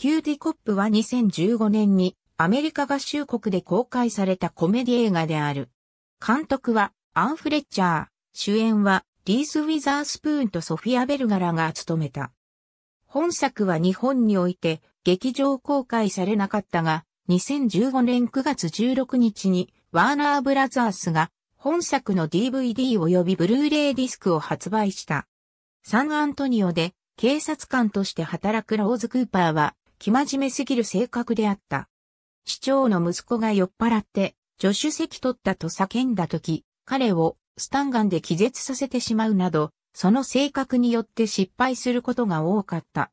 キューティコップは2015年にアメリカ合衆国で公開されたコメディ映画である。監督はアン・フレッチャー、主演はリース・ウィザースプーンとソフィア・ベルガラが務めた。本作は日本において劇場公開されなかったが、2015年9月16日にワーナーブラザースが本作の DVD 及びブルーレイディスクを発売した。サンアントニオで警察官として働くローズ・クーパーは生真面目すぎる性格であった。市長の息子が酔っ払って、助手席取ったと叫んだ時、彼をスタンガンで気絶させてしまうなど、その性格によって失敗することが多かった。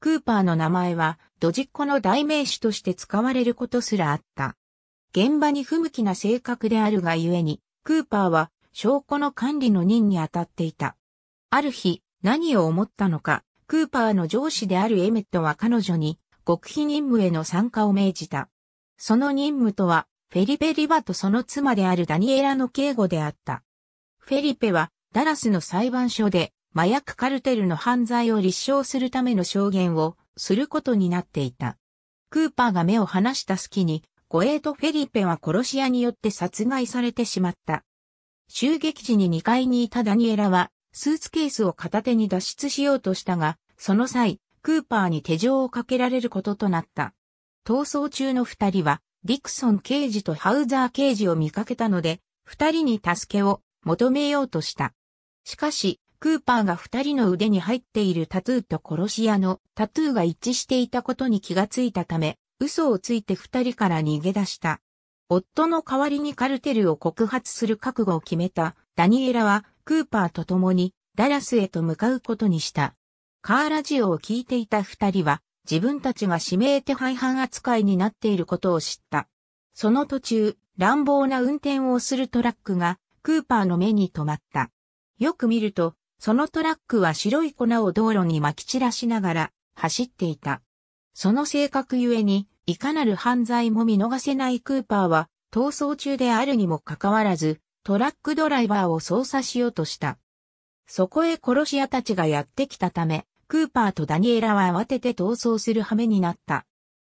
クーパーの名前は、ドジっ子の代名詞として使われることすらあった。現場に不向きな性格であるがゆえに、クーパーは証拠の管理の任に当たっていた。ある日、何を思ったのか、クーパーの上司であるエメットは彼女に極秘任務への参加を命じた。その任務とは、フェリペ・リバとその妻であるダニエラの警護であった。フェリペは、ダラスの裁判所で、麻薬カルテルの犯罪を立証するための証言をすることになっていた。クーパーが目を離した隙に、護衛とフェリペは殺し屋によって殺害されてしまった。襲撃時に2階にいたダニエラは、スーツケースを片手に脱出しようとしたが、その際、クーパーに手錠をかけられることとなった。逃走中の二人は、ディクソン刑事とハウザー刑事を見かけたので、二人に助けを求めようとした。しかし、クーパーが二人の腕に入っているタトゥーと殺し屋のタトゥーが一致していたことに気がついたため、嘘をついて二人から逃げ出した。夫の代わりにカルテルを告発する覚悟を決めたダニエラはクーパーと共にダラスへと向かうことにした。カーラジオを聞いていた二人は、自分たちが指名手配犯扱いになっていることを知った。その途中、乱暴な運転をするトラックが、クーパーの目に留まった。よく見ると、そのトラックは白い粉を道路に撒き散らしながら、走っていた。その性格ゆえに、いかなる犯罪も見逃せないクーパーは、逃走中であるにもかかわらず、トラックドライバーを操作しようとした。そこへ殺し屋たちがやってきたため、クーパーとダニエラは慌てて逃走する羽目になった。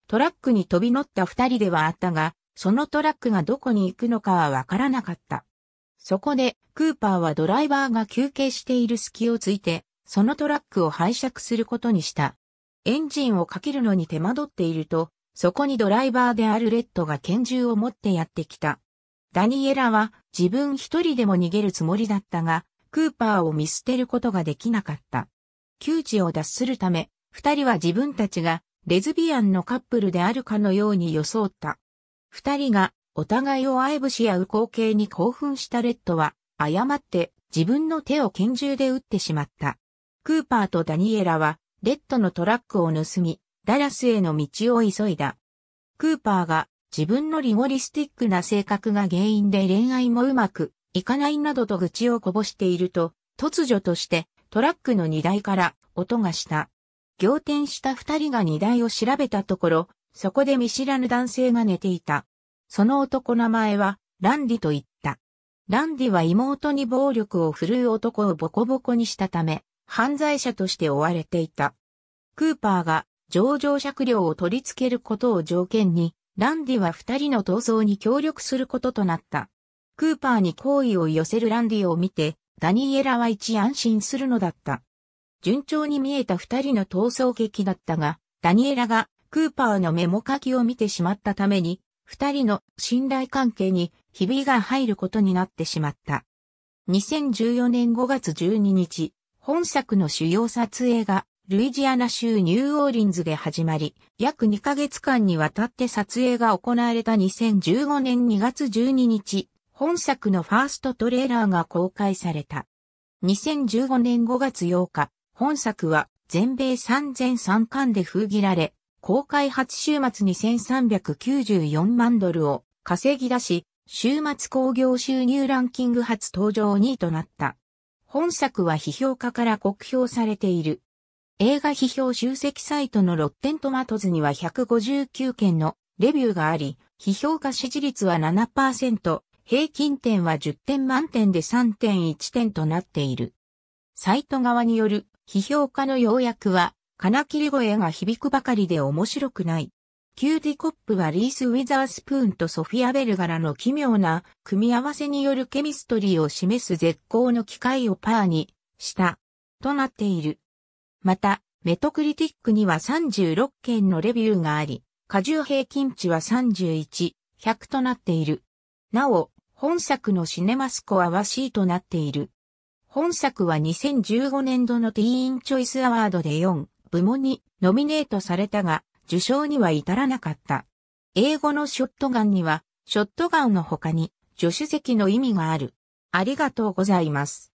トラックに飛び乗った二人ではあったが、そのトラックがどこに行くのかはわからなかった。そこで、クーパーはドライバーが休憩している隙をついて、そのトラックを拝借することにした。エンジンをかけるのに手間取っていると、そこにドライバーであるレッドが拳銃を持ってやってきた。ダニエラは自分一人でも逃げるつもりだったが、クーパーを見捨てることができなかった。窮地を脱するため、二人は自分たちがレズビアンのカップルであるかのように装った。二人がお互いを愛撫し合う光景に興奮したレッドは、誤って自分の手を拳銃で撃ってしまった。クーパーとダニエラは、レッドのトラックを盗み、ダラスへの道を急いだ。クーパーが自分のリゴリスティックな性格が原因で恋愛もうまくいかないなどと愚痴をこぼしていると、突如としてトラックの荷台から音がした。仰天した二人が荷台を調べたところ、そこで見知らぬ男性が寝ていた。その男名前は、ランディと言った。ランディは妹に暴力を振るう男をボコボコにしたため、犯罪者として追われていた。クーパーが上場借料を取り付けることを条件に、ランディは二人の逃走に協力することとなった。クーパーに好意を寄せるランディを見て、ダニエラは一安心するのだった。順調に見えた二人の逃走劇だったが、ダニエラがクーパーのメモ書きを見てしまったために、二人の信頼関係にひびが入ることになってしまった。2014年5月12日、本作の主要撮影がルイジアナ州ニューオーリンズで始まり、約2ヶ月間にわたって撮影が行われた2015年2月12日、本作のファーストトレーラーが公開された。2015年5月8日、本作は全米3003巻で封切られ、公開初週末に1394万ドルを稼ぎ出し、週末興行収入ランキング初登場2位となった。本作は批評家から酷評されている。映画批評集積サイトのロッテントマトズには159件のレビューがあり、批評家支持率は7%、平均点は10点満点で3.1点となっている。サイト側による批評家の要約は、金切り声が響くばかりで面白くない。キューティコップはリース・ウィザースプーンとソフィア・ベルガラの奇妙な組み合わせによるケミストリーを示す絶好の機会をパーにした、となっている。また、メトクリティックには36件のレビューがあり、過重平均値は31、100となっている。なお、本作のシネマスコアは C となっている。本作は2015年度のティーンチョイスアワードで4部門にノミネートされたが、受賞には至らなかった。英語のショットガンには、ショットガンの他に助手席の意味がある。ありがとうございます。